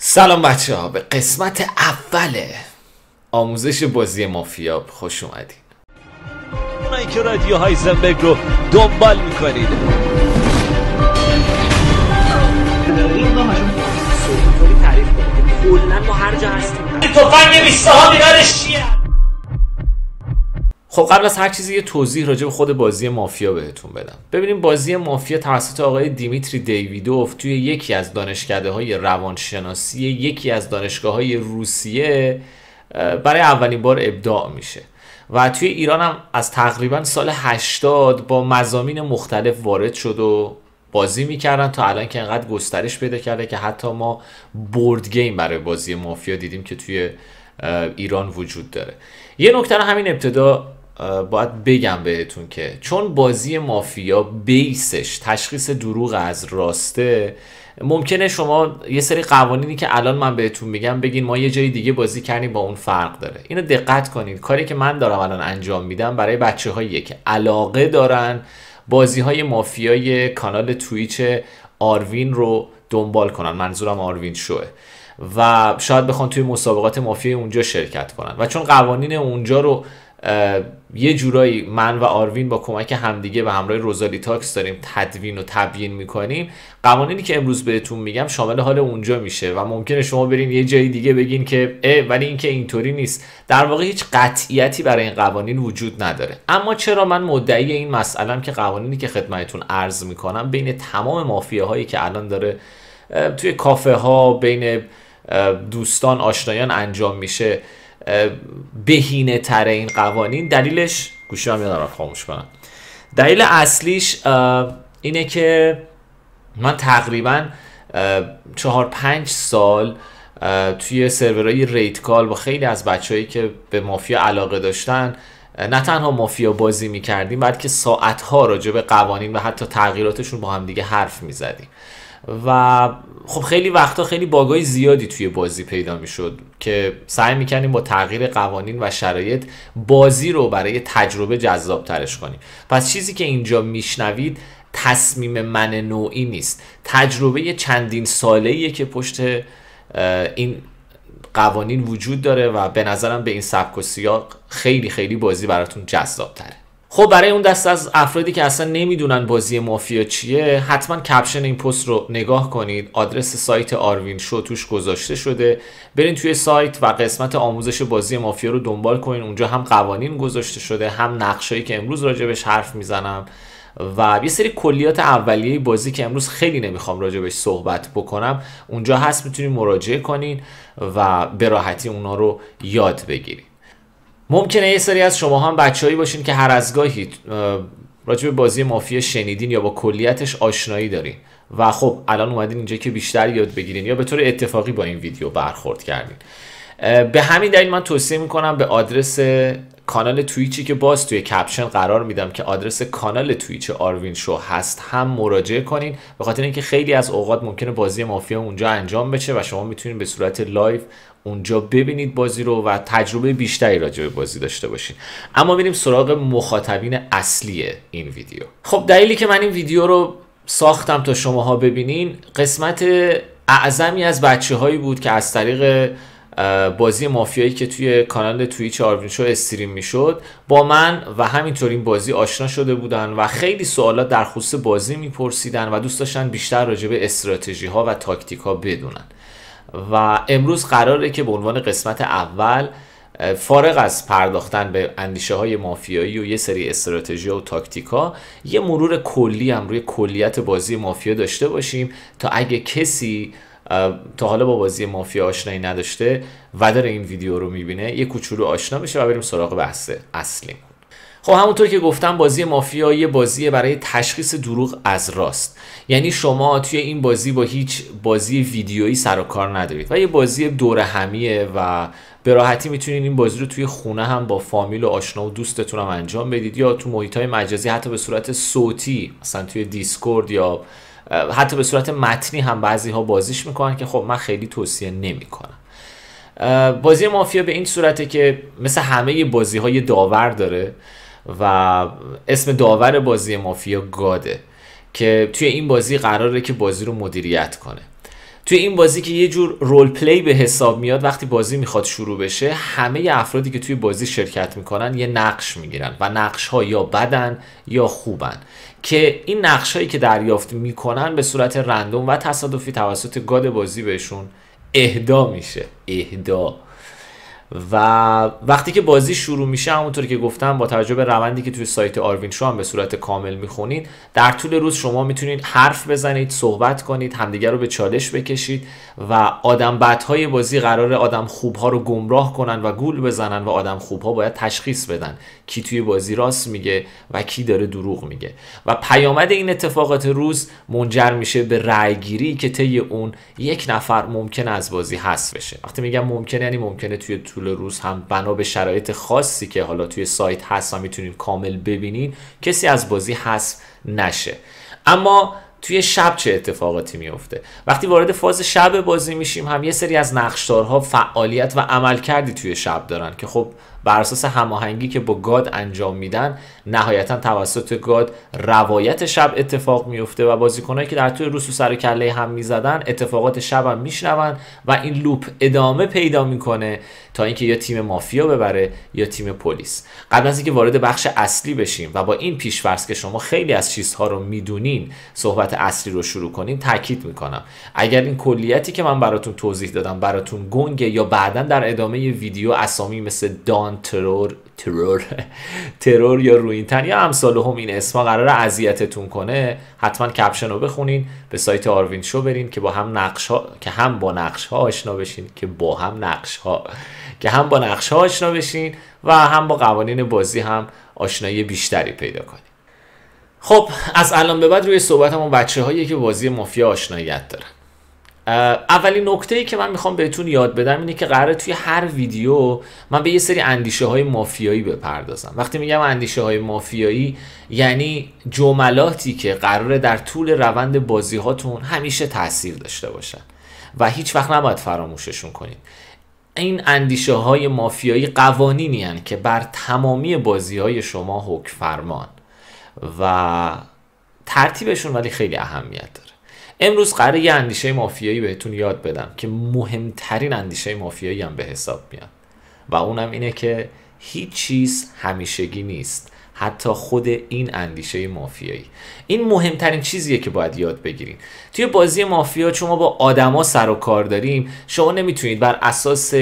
سلام بچه ها به قسمت اول آموزش بازی مافیا خوش اومدین اونایی که رادیو هایزنبرگ رو دنبال میکنید تعریف ما هر جا هستیم تفنگ 20 ها چیه خب قبل از هر چیزی یه توضیح راجع به خود بازی مافیا بهتون بدم ببینیم بازی مافیا توسط آقای دیمیتری دیویدوف توی یکی از دانشکده های روانشناسی یکی از دانشگاه های روسیه برای اولین بار ابداع میشه و توی ایران هم از تقریبا سال 80 با مزامین مختلف وارد شد و بازی میکردن تا الان که انقدر گسترش پیدا کرده که حتی ما بورد گیم برای بازی مافیا دیدیم که توی ایران وجود داره یه نکته همین ابتدا باید بگم بهتون که چون بازی مافیا بیسش تشخیص دروغ از راسته ممکنه شما یه سری قوانینی که الان من بهتون میگم بگین ما یه جای دیگه بازی کردیم با اون فرق داره اینو دقت کنید کاری که من دارم الان انجام میدم برای بچه هایی که علاقه دارن بازی های مافیای کانال تویچ آروین رو دنبال کنن منظورم آروین شوه و شاید بخوان توی مسابقات مافیای اونجا شرکت کنن و چون قوانین اونجا رو یه جورایی من و آروین با کمک همدیگه و همراه روزالی تاکس داریم تدوین و تبیین میکنیم قوانینی که امروز بهتون میگم شامل حال اونجا میشه و ممکنه شما برین یه جایی دیگه بگین که اه ولی اینکه اینطوری نیست در واقع هیچ قطعیتی برای این قوانین وجود نداره اما چرا من مدعی این مسئلم که قوانینی که خدمتتون عرض میکنم بین تمام مافیاهایی که الان داره توی کافه ها بین دوستان آشنایان انجام میشه بهینه تر این قوانین دلیلش گوشی هم یادم خاموش کنم دلیل اصلیش اینه که من تقریبا چهار پنج سال توی سرورهای ریت کال با خیلی از بچههایی که به مافیا علاقه داشتن نه تنها مافیا بازی میکردیم بلکه ساعتها راجع به قوانین و حتی تغییراتشون با هم دیگه حرف میزدیم و خب خیلی وقتا خیلی باگای زیادی توی بازی پیدا میشد که سعی میکنیم با تغییر قوانین و شرایط بازی رو برای تجربه جذاب ترش کنیم پس چیزی که اینجا میشنوید تصمیم من نوعی نیست تجربه چندین ساله که پشت این قوانین وجود داره و به نظرم به این سبک و سیاق خیلی خیلی بازی براتون جذاب تره خب برای اون دست از افرادی که اصلا نمیدونن بازی مافیا چیه حتما کپشن این پست رو نگاه کنید آدرس سایت آروین شو توش گذاشته شده برین توی سایت و قسمت آموزش بازی مافیا رو دنبال کنین اونجا هم قوانین گذاشته شده هم نقشایی که امروز راجبش حرف میزنم و یه سری کلیات اولیه بازی که امروز خیلی نمیخوام راجبش صحبت بکنم اونجا هست میتونید مراجعه کنین و به راحتی اونا رو یاد بگیرید ممکنه یه سری از شما هم بچههایی باشین که هر از گاهی راجع به بازی مافیا شنیدین یا با کلیتش آشنایی دارین و خب الان اومدین اینجا که بیشتر یاد بگیرین یا به طور اتفاقی با این ویدیو برخورد کردین به همین دلیل من توصیه میکنم به آدرس کانال تویچی که باز توی کپشن قرار میدم که آدرس کانال تویچ آروین شو هست هم مراجعه کنین به خاطر اینکه خیلی از اوقات ممکنه بازی مافیا اونجا انجام بشه و شما میتونید به صورت لایو اونجا ببینید بازی رو و تجربه بیشتری راجع به بازی داشته باشین اما میریم سراغ مخاطبین اصلی این ویدیو خب دلیلی که من این ویدیو رو ساختم تا شماها ببینین قسمت اعظمی از بچه هایی بود که از طریق بازی مافیایی که توی کانال توییچ آروین شو استریم میشد با من و همینطور این بازی آشنا شده بودن و خیلی سوالات در خصوص بازی میپرسیدن و دوست داشتن بیشتر راجع به استراتژی ها و تاکتیک ها بدونن و امروز قراره که به عنوان قسمت اول فارغ از پرداختن به اندیشه های مافیایی و یه سری استراتژی و تاکتیکا یه مرور کلی هم روی کلیت بازی مافیا داشته باشیم تا اگه کسی تا حالا با بازی مافیا آشنایی نداشته و داره این ویدیو رو میبینه یه کوچولو آشنا میشه و بریم سراغ بحث اصلی خب همونطور که گفتم بازی مافیا یه بازی برای تشخیص دروغ از راست یعنی شما توی این بازی با هیچ بازی ویدیویی سر و کار ندارید و یه بازی دور همیه و به راحتی میتونید این بازی رو توی خونه هم با فامیل و آشنا و دوستتون هم انجام بدید یا تو محیط های مجازی حتی به صورت صوتی مثلا توی دیسکورد یا حتی به صورت متنی هم بعضی ها بازیش میکنن که خب من خیلی توصیه نمیکنم بازی مافیا به این صورته که مثل همه بازی های داور داره و اسم داور بازی مافیا گاده که توی این بازی قراره که بازی رو مدیریت کنه توی این بازی که یه جور رول پلی به حساب میاد وقتی بازی میخواد شروع بشه همه افرادی که توی بازی شرکت میکنن یه نقش میگیرن و نقش ها یا بدن یا خوبن که این هایی که دریافت میکنن به صورت رندوم و تصادفی توسط گاد بازی بهشون اهدا میشه اهدا و وقتی که بازی شروع میشه همونطور که گفتم با توجه به روندی که توی سایت آروین شو هم به صورت کامل میخونید در طول روز شما میتونید حرف بزنید صحبت کنید همدیگر رو به چالش بکشید و آدم بدهای بازی قرار آدم خوبها رو گمراه کنن و گول بزنن و آدم خوبها باید تشخیص بدن کی توی بازی راست میگه و کی داره دروغ میگه و پیامد این اتفاقات روز منجر میشه به رأیگیری که طی اون یک نفر ممکن از بازی حذف بشه وقتی میگم ممکن یعنی ممکنه توی طول روز هم بنا به شرایط خاصی که حالا توی سایت هست و میتونید کامل ببینید کسی از بازی حذف نشه اما توی شب چه اتفاقاتی میفته وقتی وارد فاز شب بازی میشیم هم یه سری از نقشدارها فعالیت و عملکردی توی شب دارن که خب بر اساس هماهنگی که با گاد انجام میدن نهایتا توسط گاد روایت شب اتفاق میفته و بازیکنایی که در طول روسو سر کله هم میزدن اتفاقات شب هم میشنون و این لوپ ادامه پیدا میکنه تا اینکه یا تیم مافیا ببره یا تیم پلیس قبل از اینکه وارد بخش اصلی بشیم و با این فرض که شما خیلی از چیزها رو میدونین صحبت اصلی رو شروع کنین تاکید میکنم اگر این کلیتی که من براتون توضیح دادم براتون گنگه یا بعدا در ادامه ویدیو اسامی مثل دان ترور ترور ترور یا روینتن یا امثال هم این اسما قرار اذیتتون کنه حتما کپشن رو بخونین به سایت آروین شو برین که با هم نقش که هم با نقش ها آشنا بشین که با هم نقش که هم با نقش ها آشنا بشین و هم با قوانین بازی هم آشنایی بیشتری پیدا کنین خب از الان به بعد روی صحبت همون بچه هایی که بازی مافیا آشناییت دارن اولین نکته ای که من میخوام بهتون یاد بدم اینه که قراره توی هر ویدیو من به یه سری اندیشه های مافیایی بپردازم وقتی میگم اندیشه های مافیایی یعنی جملاتی که قراره در طول روند بازی هاتون همیشه تاثیر داشته باشن و هیچ وقت نباید فراموششون کنید این اندیشه های مافیایی قوانینی هن که بر تمامی بازی های شما حکم فرمان و ترتیبشون ولی خیلی اهمیت داره امروز قراره یه اندیشه مافیایی بهتون یاد بدم که مهمترین اندیشه مافیایی هم به حساب میاد و اونم اینه که هیچ چیز همیشگی نیست حتی خود این اندیشه مافیایی این مهمترین چیزیه که باید یاد بگیرین توی بازی مافیا چون ما با آدما سر و کار داریم شما نمیتونید بر اساس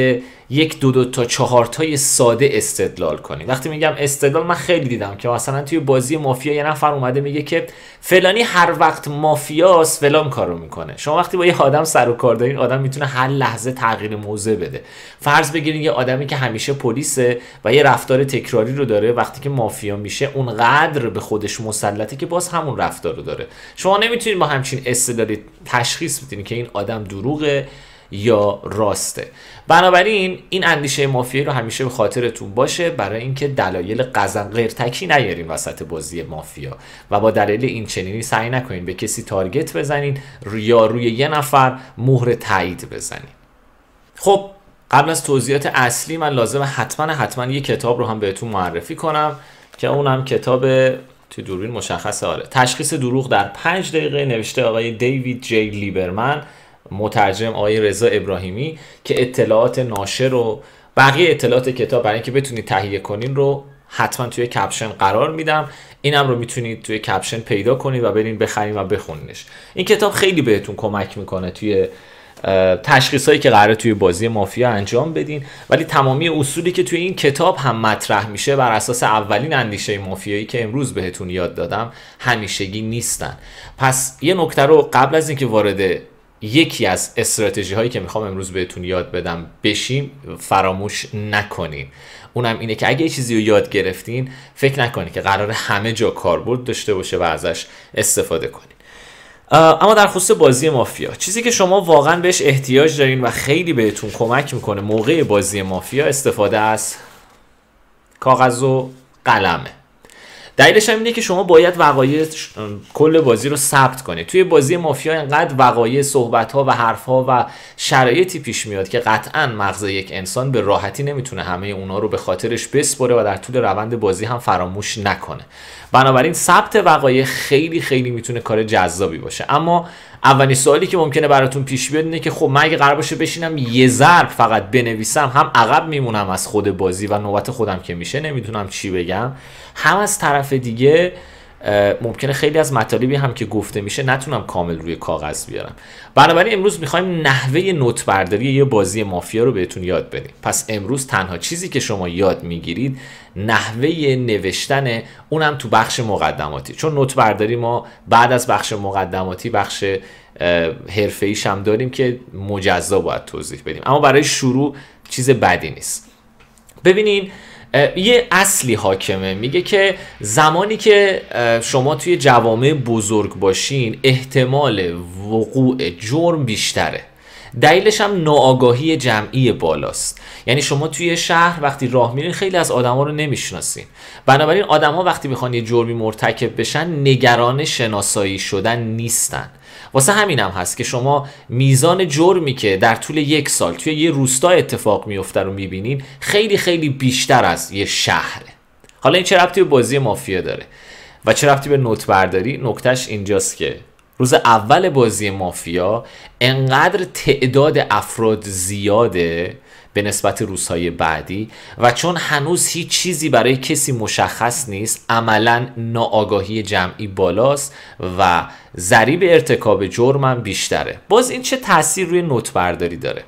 یک دو دو تا چهار تای ساده استدلال کنی وقتی میگم استدلال من خیلی دیدم که مثلا توی بازی مافیا یه نفر اومده میگه که فلانی هر وقت مافیاس فلان کارو میکنه شما وقتی با یه آدم سر و کار دارین آدم میتونه هر لحظه تغییر موضع بده فرض بگیرین یه آدمی که همیشه پلیسه و یه رفتار تکراری رو داره وقتی که مافیا میشه اونقدر به خودش مسلطه که باز همون رفتار رو داره شما نمیتونید با همچین استدلالی تشخیص بدین که این آدم دروغه یا راسته بنابراین این اندیشه مافیایی رو همیشه به خاطرتون باشه برای اینکه دلایل قزن غیر تکی نیارین وسط بازی مافیا و با دلیل این چنینی سعی نکنین به کسی تارگت بزنین یا روی یه نفر مهر تایید بزنین خب قبل از توضیحات اصلی من لازم حتما حتما یه کتاب رو هم بهتون معرفی کنم که اونم کتاب تو دوربین مشخص آره تشخیص دروغ در 5 دقیقه نوشته آقای دیوید جی لیبرمن مترجم آقای رضا ابراهیمی که اطلاعات ناشر و بقیه اطلاعات کتاب برای اینکه بتونید تهیه کنین رو حتما توی کپشن قرار میدم اینم رو میتونید توی کپشن پیدا کنید و برین بخرین و بخونینش این کتاب خیلی بهتون کمک میکنه توی تشخیص هایی که قراره توی بازی مافیا انجام بدین ولی تمامی اصولی که توی این کتاب هم مطرح میشه بر اساس اولین اندیشه مافیایی که امروز بهتون یاد دادم همیشگی نیستن پس یه نکته رو قبل از اینکه وارد یکی از استراتژی هایی که میخوام امروز بهتون یاد بدم بشیم فراموش نکنین اونم اینه که اگه چیزی رو یاد گرفتین فکر نکنید که قرار همه جا کاربرد داشته باشه و ازش استفاده کنید. اما در خصوص بازی مافیا چیزی که شما واقعا بهش احتیاج دارین و خیلی بهتون کمک میکنه موقع بازی مافیا استفاده از کاغذ و قلمه دلیلش هم اینه که شما باید وقایع کل بازی رو ثبت کنید توی بازی مافیا اینقدر وقایع صحبت ها و حرف ها و شرایطی پیش میاد که قطعا مغز یک انسان به راحتی نمیتونه همه اونا رو به خاطرش بسپره و در طول روند بازی هم فراموش نکنه بنابراین ثبت وقایع خیلی خیلی میتونه کار جذابی باشه اما اولین سوالی که ممکنه براتون پیش بیاد اینه که خب من اگه قرار باشه بشینم یه ضرب فقط بنویسم هم عقب میمونم از خود بازی و نوبت خودم که میشه نمیتونم چی بگم هم از طرف دیگه ممکنه خیلی از مطالبی هم که گفته میشه نتونم کامل روی کاغذ بیارم بنابراین امروز میخوایم نحوه نوت برداری یه بازی مافیا رو بهتون یاد بدیم پس امروز تنها چیزی که شما یاد میگیرید نحوه نوشتن اونم تو بخش مقدماتی چون نوت برداری ما بعد از بخش مقدماتی بخش حرفه ایش هم داریم که مجزا باید توضیح بدیم اما برای شروع چیز بدی نیست ببینین یه اصلی حاکمه میگه که زمانی که شما توی جوامع بزرگ باشین احتمال وقوع جرم بیشتره دلیلش هم ناآگاهی جمعی بالاست یعنی شما توی شهر وقتی راه میرین خیلی از آدما رو نمیشناسین بنابراین آدما وقتی میخوان یه جرمی مرتکب بشن نگران شناسایی شدن نیستن واسه همینم هست که شما میزان جرمی که در طول یک سال توی یه روستا اتفاق میفته رو میبینین خیلی خیلی بیشتر از یه شهره حالا این چه ربطی به بازی مافیا داره و چه ربطی به نوت برداری نکتش اینجاست که روز اول بازی مافیا انقدر تعداد افراد زیاده به نسبت روزهای بعدی و چون هنوز هیچ چیزی برای کسی مشخص نیست عملا ناآگاهی جمعی بالاست و ضریب ارتکاب جرمم بیشتره باز این چه تاثیر روی نوت برداری داره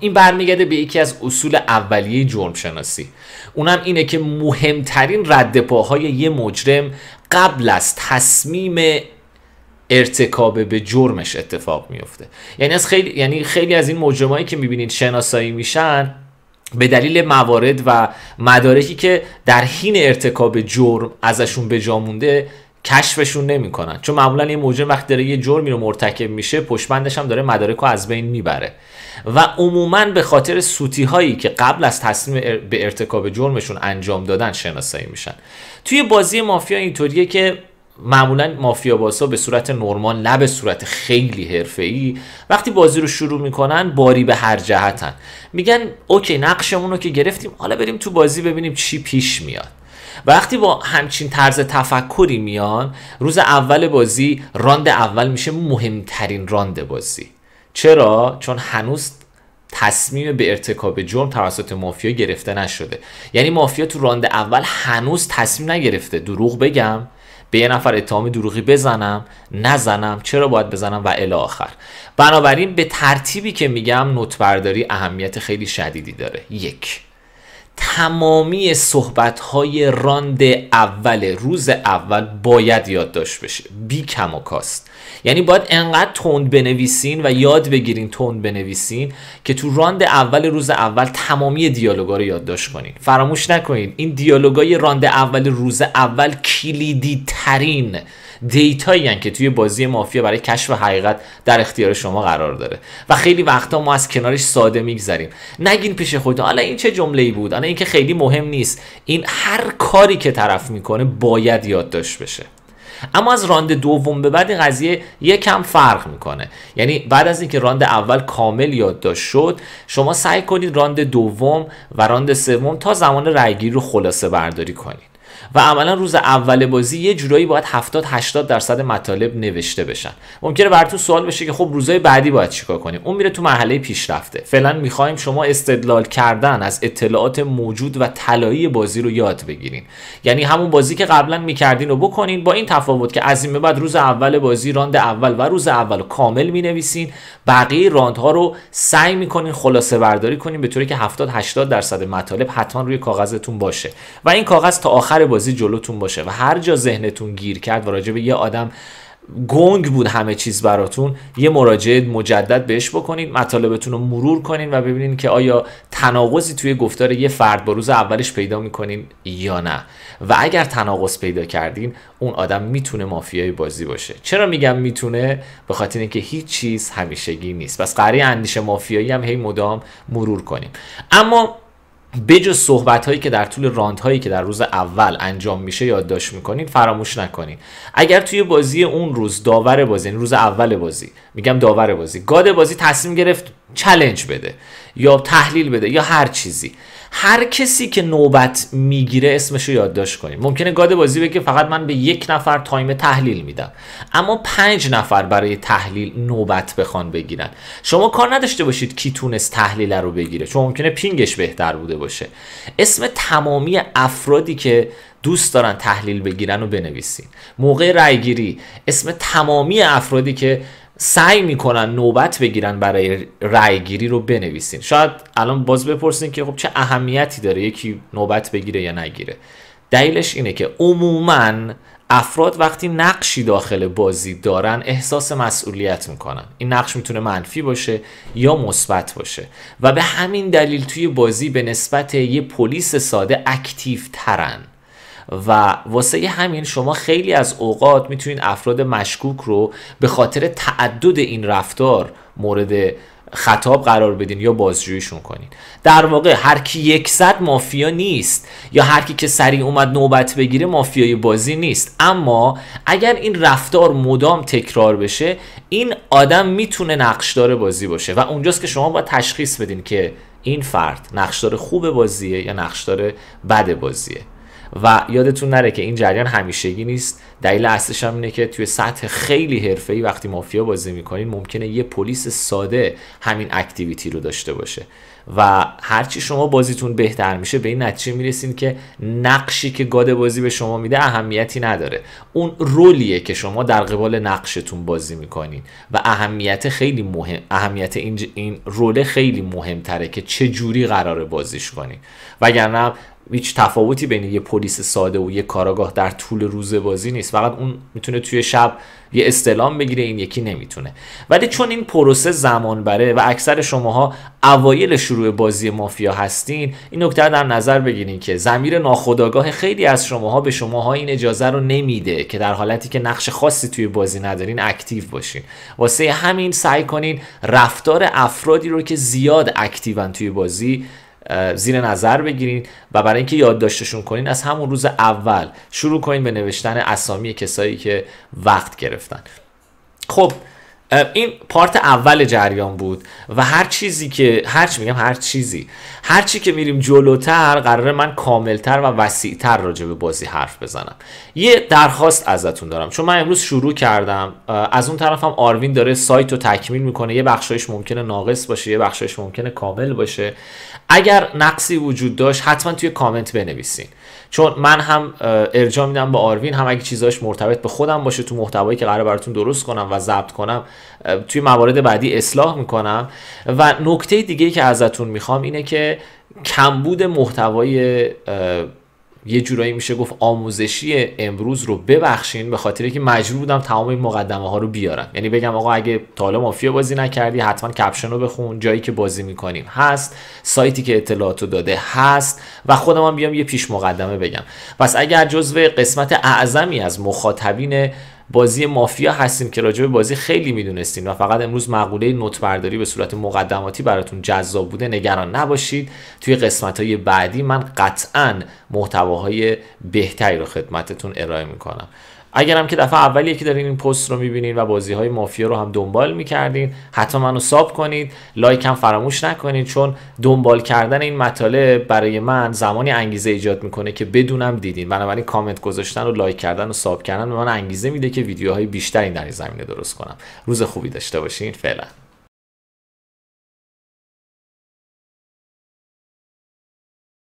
این برمیگرده به یکی از اصول اولیه جرم شناسی اونم اینه که مهمترین ردپاهای پاهای یه مجرم قبل از تصمیم ارتکاب به جرمش اتفاق میفته یعنی از خیلی یعنی خیلی از این مجرمایی که میبینید شناسایی میشن به دلیل موارد و مدارکی که در حین ارتکاب جرم ازشون به مونده کشفشون نمیکنن چون معمولا یه مجرم وقتی داره یه جرمی رو مرتکب میشه پشمندش هم داره مدارک رو از بین میبره و عموما به خاطر سوتی هایی که قبل از تصمیم به ارتکاب جرمشون انجام دادن شناسایی میشن توی بازی مافیا اینطوریه که معمولا مافیا باسا به صورت نرمال نه به صورت خیلی ای وقتی بازی رو شروع میکنن باری به هر جهتن میگن اوکی نقشمون رو که گرفتیم حالا بریم تو بازی ببینیم چی پیش میاد وقتی با همچین طرز تفکری میان روز اول بازی راند اول میشه مهمترین راند بازی چرا چون هنوز تصمیم به ارتکاب جرم توسط مافیا گرفته نشده یعنی مافیا تو راند اول هنوز تصمیم نگرفته دروغ بگم به یه نفر اتهام دروغی بزنم نزنم چرا باید بزنم و الی آخر بنابراین به ترتیبی که میگم نوت برداری اهمیت خیلی شدیدی داره یک تمامی های راند اول روز اول باید یادداشت بشه بی کم و کاست یعنی باید انقدر تند بنویسین و یاد بگیرین تند بنویسین که تو راند اول روز اول تمامی دیالوگا رو یادداشت کنین فراموش نکنین این دیالوگای راند اول روز اول کلیدی ترین دیتایی که توی بازی مافیا برای کشف حقیقت در اختیار شما قرار داره و خیلی وقتا ما از کنارش ساده میگذریم نگین پیش خودتون حالا این چه جمله ای بود حالا اینکه خیلی مهم نیست این هر کاری که طرف میکنه باید یادداشت بشه اما از راند دوم به بعد این قضیه یکم فرق میکنه یعنی بعد از اینکه راند اول کامل یادداشت شد شما سعی کنید راند دوم و راند سوم تا زمان رأیگیری رو خلاصه برداری کنید و عملا روز اول بازی یه جورایی باید 70 80 درصد مطالب نوشته بشن ممکنه براتون سوال بشه که خب روزهای بعدی باید چیکار کنیم اون میره تو مرحله پیشرفته فعلا میخوایم شما استدلال کردن از اطلاعات موجود و طلایی بازی رو یاد بگیرین یعنی همون بازی که قبلا میکردین رو بکنین با این تفاوت که از این به بعد روز اول بازی راند اول و روز اول کامل مینویسین بقیه راندها رو سعی میکنین خلاصه برداری کنین به طوری که 70 80 درصد مطالب حتما روی کاغذتون باشه و این کاغذ تا آخر بازی جلوتون باشه و هر جا ذهنتون گیر کرد و راجع به یه آدم گنگ بود همه چیز براتون یه مراجعه مجدد بهش بکنید مطالبتون رو مرور کنین و ببینین که آیا تناقضی توی گفتار یه فرد با روز اولش پیدا میکنین یا نه و اگر تناقض پیدا کردین اون آدم میتونه مافیای بازی باشه چرا میگم میتونه به خاطر اینکه هیچ چیز همیشگی نیست پس قری اندیشه مافیایی هم هی مدام مرور کنیم اما بجز صحبت هایی که در طول راند هایی که در روز اول انجام میشه یادداشت میکنید فراموش نکنید. اگر توی بازی اون روز داور بازی یعنی روز اول بازی میگم داور بازی گاد بازی تصمیم گرفت چلنج بده یا تحلیل بده یا هر چیزی هر کسی که نوبت میگیره اسمشو یادداشت کنیم ممکنه گاد بازی بگه فقط من به یک نفر تایم تحلیل میدم اما پنج نفر برای تحلیل نوبت بخوان بگیرن شما کار نداشته باشید کی تونست تحلیل رو بگیره چون ممکنه پینگش بهتر بوده باشه اسم تمامی افرادی که دوست دارن تحلیل بگیرن و بنویسین موقع رأیگیری اسم تمامی افرادی که سعی میکنن نوبت بگیرن برای رای گیری رو بنویسین شاید الان باز بپرسین که خب چه اهمیتی داره یکی نوبت بگیره یا نگیره دلیلش اینه که عموما افراد وقتی نقشی داخل بازی دارن احساس مسئولیت میکنن این نقش میتونه منفی باشه یا مثبت باشه و به همین دلیل توی بازی به نسبت یه پلیس ساده اکتیو ترن و واسه همین شما خیلی از اوقات میتونید افراد مشکوک رو به خاطر تعدد این رفتار مورد خطاب قرار بدین یا بازجوییشون کنین در واقع هر کی یکصد مافیا نیست یا هر کی که سریع اومد نوبت بگیره مافیای بازی نیست اما اگر این رفتار مدام تکرار بشه این آدم میتونه نقشدار بازی باشه و اونجاست که شما باید تشخیص بدین که این فرد نقشدار خوب بازیه یا نقشدار بد بازیه و یادتون نره که این جریان همیشگی نیست دلیل اصلش هم اینه که توی سطح خیلی حرفه‌ای وقتی مافیا بازی میکنین ممکنه یه پلیس ساده همین اکتیویتی رو داشته باشه و هرچی شما بازیتون بهتر میشه به این نتیجه میرسین که نقشی که گاد بازی به شما میده اهمیتی نداره اون رولیه که شما در قبال نقشتون بازی میکنین و اهمیت خیلی مهم اهمیت این, این خیلی مهمتره که چه جوری قراره بازیش کنین وگرنه هیچ تفاوتی بین یه پلیس ساده و یه کاراگاه در طول روز بازی نیست فقط اون میتونه توی شب یه استلام بگیره این یکی نمیتونه ولی چون این پروسه زمان بره و اکثر شماها اوایل شروع بازی مافیا هستین این نکته در نظر بگیرین که زمیر ناخداگاه خیلی از شماها به شماها این اجازه رو نمیده که در حالتی که نقش خاصی توی بازی ندارین اکتیو باشین واسه همین سعی کنین رفتار افرادی رو که زیاد اکتیون توی بازی زیر نظر بگیرین و برای اینکه یادداشتشون کنین از همون روز اول شروع کنین به نوشتن اسامی کسایی که وقت گرفتن خب این پارت اول جریان بود و هر چیزی که هر چی میگم هر چیزی هر چی که میریم جلوتر قراره من کاملتر و وسیعتر راجع به بازی حرف بزنم یه درخواست ازتون دارم چون من امروز شروع کردم از اون طرفم آروین داره سایت رو تکمیل میکنه یه بخشایش ممکنه ناقص باشه یه بخشایش ممکنه کامل باشه اگر نقصی وجود داشت حتما توی کامنت بنویسین چون من هم ارجاع میدم به آروین هم اگه چیزاش مرتبط به خودم باشه تو محتوایی که قرار براتون درست کنم و ضبط کنم توی موارد بعدی اصلاح میکنم و نکته دیگه که ازتون میخوام اینه که کمبود محتوای یه جورایی میشه گفت آموزشی امروز رو ببخشین به خاطر که مجبور بودم تمام این مقدمه ها رو بیارم یعنی بگم آقا اگه تا حالا مافیا بازی نکردی حتما کپشن رو بخون جایی که بازی میکنیم هست سایتی که اطلاعات رو داده هست و خودم هم بیام یه پیش مقدمه بگم پس اگر جزو قسمت اعظمی از مخاطبین بازی مافیا هستیم که راجع به بازی خیلی میدونستیم و فقط امروز مقوله نوت به صورت مقدماتی براتون جذاب بوده نگران نباشید توی قسمت های بعدی من قطعا محتواهای بهتری رو خدمتتون ارائه میکنم هم که دفعه اولیه که دارین این پست رو میبینین و بازی های مافیا رو هم دنبال میکردین حتما منو ساب کنید لایک هم فراموش نکنید چون دنبال کردن این مطالب برای من زمانی انگیزه ایجاد میکنه که بدونم دیدین بنابراین کامنت گذاشتن و لایک کردن و ساب کردن به من انگیزه میده که ویدیوهای بیشتری در این زمینه درست کنم روز خوبی داشته باشین فعلا